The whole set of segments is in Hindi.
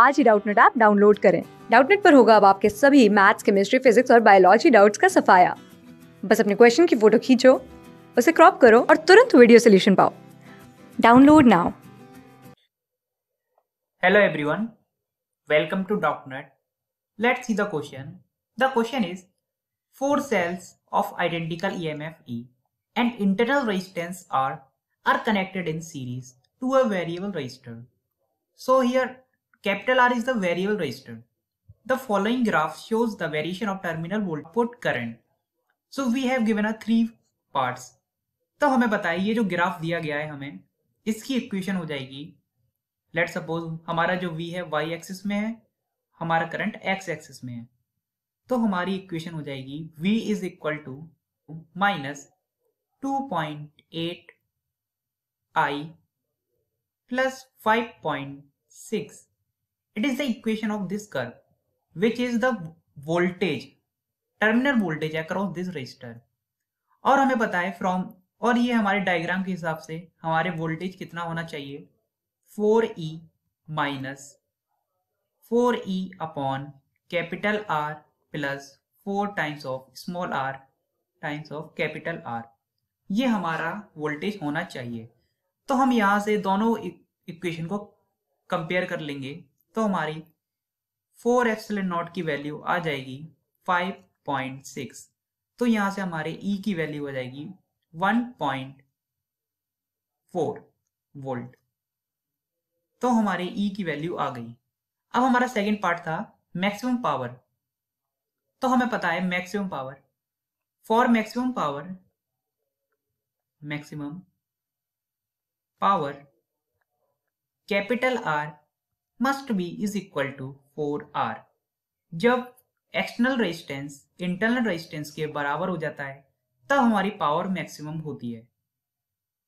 आज ही डाउटनेट ऐप डाउनलोड करें डाउटनेट पर होगा अब आपके सभी मैथ्स केमिस्ट्री फिजिक्स और बायोलॉजी डाउट्स का सफाया बस अपने क्वेश्चन की फोटो खींचो उसे क्रॉप करो और तुरंत वीडियो सोल्यूशन पाओ download now hello everyone welcome to Doubtnut let's see the question the question is four cells of identical EMF E and internal resistance r are connected in series to a variable resistor. So here Capital R is the variable resistance. The following graph shows the variation of terminal voltage output current. So we have given a three parts. तो हमें बताइए ये जो ग्राफ दिया गया है हमें इसकी इक्वेशन हो जाएगी लेट सपोज हमारा जो v है y एक्सिस में है हमारा करंट x एक्सिस में है तो हमारी इक्वेशन हो जाएगी v is equal to minus two point eight I plus five point six it is the equation of this curve which is the voltage terminal voltage across this resistor और हमें पता है फ्रॉम और ये हमारे डायग्राम के हिसाब से हमारे वोल्टेज कितना होना चाहिए 4e minus four upon capital R plus four times of small r times of capital R ये हमारा वोल्टेज होना चाहिए तो हम यहाँ से दोनों इक्वेशन e- को कंपेयर कर लेंगे तो हमारी फोर एप्सिलन नॉट की वैल्यू आ जाएगी 5.6 तो यहां से हमारे ई e की वैल्यू आ जाएगी 1.4 वोल्ट तो हमारे ई e की वैल्यू आ गई अब हमारा सेकेंड पार्ट था मैक्सिमम पावर तो हमें पता है maximum power for maximum power maximum power capital R must be is equal to four r जब एक्सटर्नल रेजिस्टेंस इंटरनल रेजिस्टेंस के बराबर हो जाता है तब हमारी पावर मैक्सिमम होती है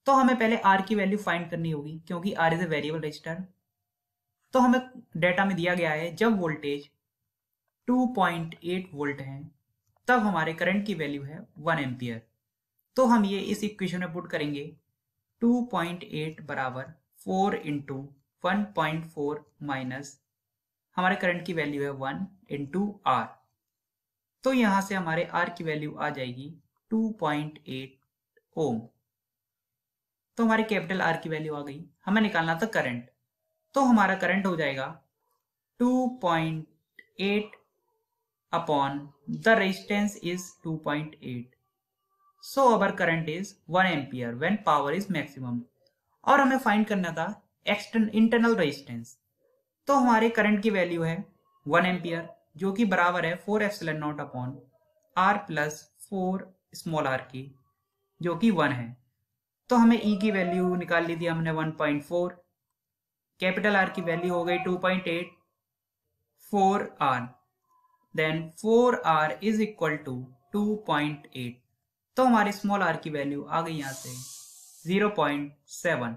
तो हमें पहले आर की वैल्यू फाइंड करनी होगी क्योंकि R is a variable resistor तो हमें डेटा में दिया गया है जब वोल्टेज 2.8 वोल्ट है तब हमारे करंट की वैल्यू है 1 एम्पियर तो हम ये इस इक्वेशन में पुट करेंगे 2.8 बराबर 4 इंटू 1.4 माइनस हमारे करंट की वैल्यू है 1 इंटू आर तो यहां से हमारे आर की वैल्यू आ जाएगी 2.8 ओम तो हमारे कैपिटल आर की वैल्यू आ गई हमें निकालना था करंट तो हमारा करंट हो जाएगा 2.8 upon the resistance is 2.8 so our current is 1 ampere when power is maximum और हमें फाइंड करना था एक्सटर्न इंटरनल रेजिस्टेंस तो हमारे करंट की वैल्यू है वन एम्पियर जो कि बराबर है four epsilon naught upon R plus four small r की जो कि वन है तो हमें ई e की वैल्यू निकाल ली थी हमने one point four capital R की वैल्यू हो गई two point eight four r then four r is equal to two point eight तो हमारे स्मॉल आर की वैल्यू आ गई यहाँ से जीरो पॉइंट सेवन